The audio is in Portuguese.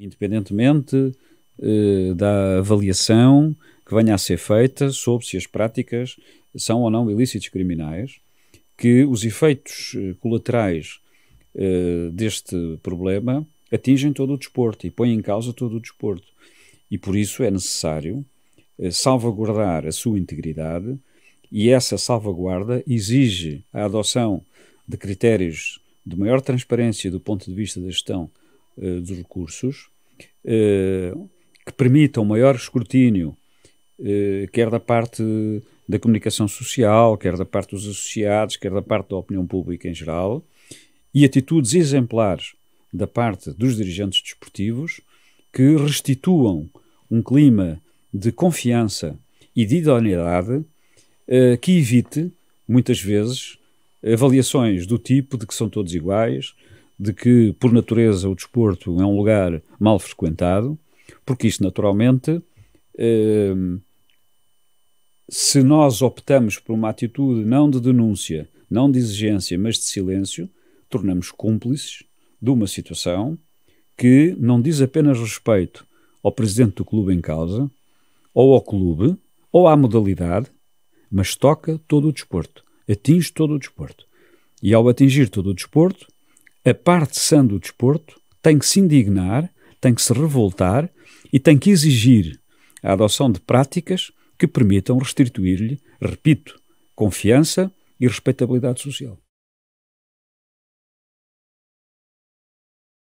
independentemente eh, da avaliação que venha a ser feita sobre se as práticas são ou não ilícitos criminais, que os efeitos eh, colaterais eh, deste problema atingem todo o desporto e põem em causa todo o desporto. E por isso é necessário eh, salvaguardar a sua integridade e essa salvaguarda exige a adoção de critérios de maior transparência do ponto de vista da gestão uh, dos recursos, uh, que permitam maior escrutínio, eh, quer da parte da comunicação social, quer da parte dos associados, quer da parte da opinião pública em geral, e atitudes exemplares da parte dos dirigentes desportivos que restituam um clima de confiança e de idoneidade que evite, muitas vezes, avaliações do tipo de que são todos iguais, de que, por natureza, o desporto é um lugar mal frequentado, porque isto, naturalmente, ehm, se nós optamos por uma atitude não de denúncia, não de exigência, mas de silêncio, tornamos cúmplices de uma situação que não diz apenas respeito ao presidente do clube em causa, ou ao clube, ou à modalidade, mas toca todo o desporto, atinge todo o desporto. E ao atingir todo o desporto, a parte sã do desporto tem que se indignar, tem que se revoltar e tem que exigir a adoção de práticas que permitam restituir-lhe, repito, confiança e respeitabilidade social.